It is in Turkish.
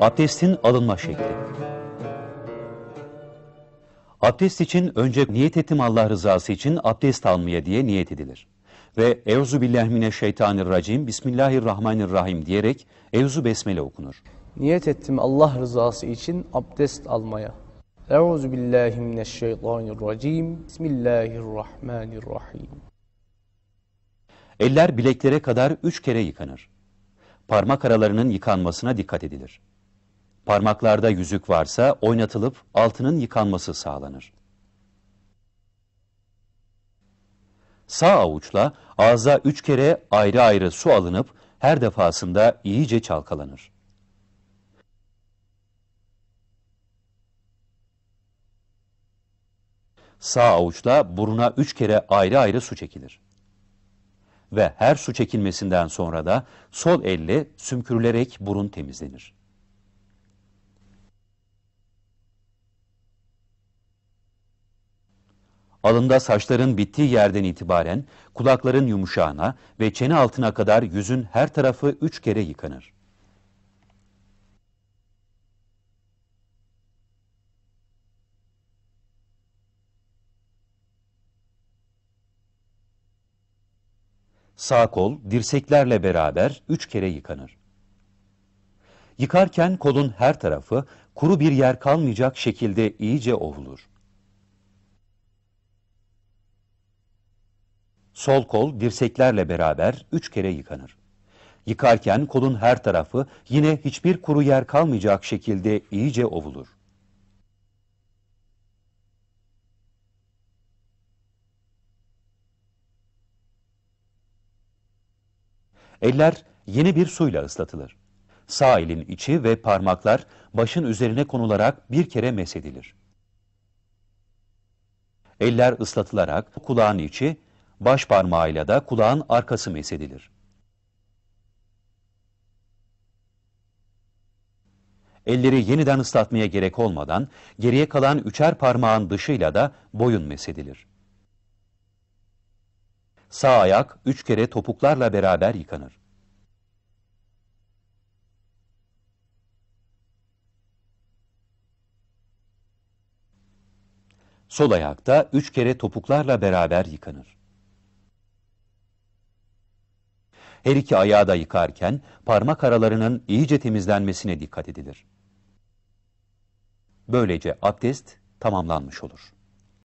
Abdestin alınma şekli. Abdest için önce niyet ettim Allah rızası için abdest almaya diye niyet edilir. Ve Euzu billahi mineşşeytanirracim Bismillahirrahmanirrahim diyerek Euzu besmele okunur. Niyet ettim Allah rızası için abdest almaya. Euzu billahi mineşşeytanirracim Bismillahirrahmanirrahim. Eller bileklere kadar üç kere yıkanır. Parmak aralarının yıkanmasına dikkat edilir. Parmaklarda yüzük varsa oynatılıp altının yıkanması sağlanır. Sağ avuçla ağza üç kere ayrı ayrı su alınıp her defasında iyice çalkalanır. Sağ avuçla buruna üç kere ayrı ayrı su çekilir. Ve her su çekilmesinden sonra da sol elle sümkürülerek burun temizlenir. Alında saçların bittiği yerden itibaren kulakların yumuşağına ve çene altına kadar yüzün her tarafı üç kere yıkanır. Sağ kol dirseklerle beraber üç kere yıkanır. Yıkarken kolun her tarafı kuru bir yer kalmayacak şekilde iyice ovulur. Sol kol dirseklerle beraber üç kere yıkanır. Yıkarken kolun her tarafı yine hiçbir kuru yer kalmayacak şekilde iyice ovulur. Eller yeni bir suyla ıslatılır. Sağ elin içi ve parmaklar başın üzerine konularak bir kere mesedilir. Eller ıslatılarak kulağın içi baş parmağıyla da kulağın arkası mesedilir. Elleri yeniden ıslatmaya gerek olmadan geriye kalan üçer parmağın dışıyla da boyun mesedilir. Sağ ayak üç kere topuklarla beraber yıkanır. Sol ayakta üç kere topuklarla beraber yıkanır. Her iki ayağı da yıkarken parmak aralarının iyice temizlenmesine dikkat edilir. Böylece abdest tamamlanmış olur.